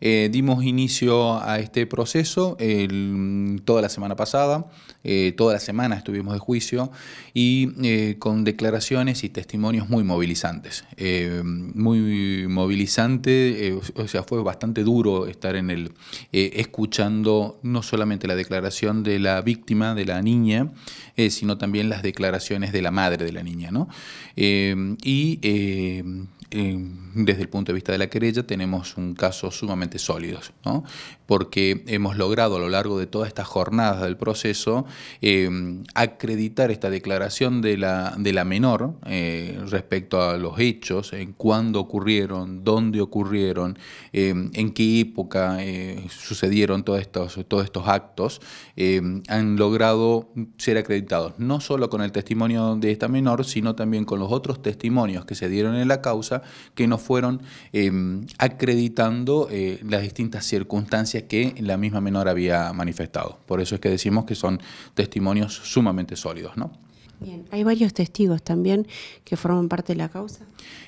Eh, dimos inicio a este proceso toda la semana pasada, eh, toda la semana estuvimos de juicio y eh, con declaraciones y testimonios muy movilizantes. muy movilizante, o sea, fue bastante duro estar en el, escuchando no solamente la declaración de la víctima, de la niña, sino también las declaraciones de la madre de la niña, ¿no? y desde el punto de vista de la querella, tenemos un caso sumamente sólido, porque hemos logrado a lo largo de todas estas jornadas del proceso eh, acreditar esta declaración de la, de la menor eh, respecto a los hechos, en cuándo ocurrieron, dónde ocurrieron, eh, en qué época sucedieron todos estos, todos estos actos, han logrado ser acreditados, no solo con el testimonio de esta menor, sino también con los otros testimonios que se dieron en la causa que nos fueron em, acreditando eh, las distintas circunstancias que la misma menor había manifestado. Por eso es que decimos que son testimonios sumamente sólidos, ¿no? Bien, hay varios testigos también que forman parte de la causa.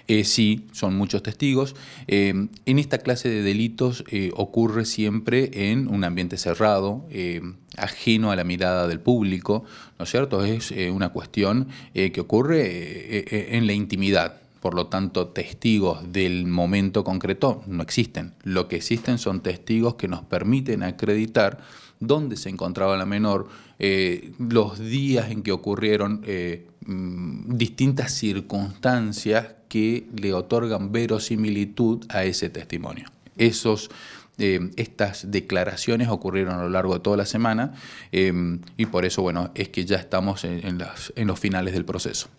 Eh, sí, son muchos testigos. Em, en esta clase de delitos eh, ocurre siempre en un ambiente cerrado, em, ajeno a la mirada del público, ¿no es cierto? Es una cuestión que ocurre en la intimidad por lo tanto, testigos del momento concreto no existen. Lo que existen son testigos que nos permiten acreditar dónde se encontraba la menor, eh, los días en que ocurrieron eh, mm, distintas circunstancias que le otorgan verosimilitud a ese testimonio. Eh, estas declaraciones ocurrieron a lo largo de toda la semana y por eso, bueno, es que ya estamos en los finales del proceso.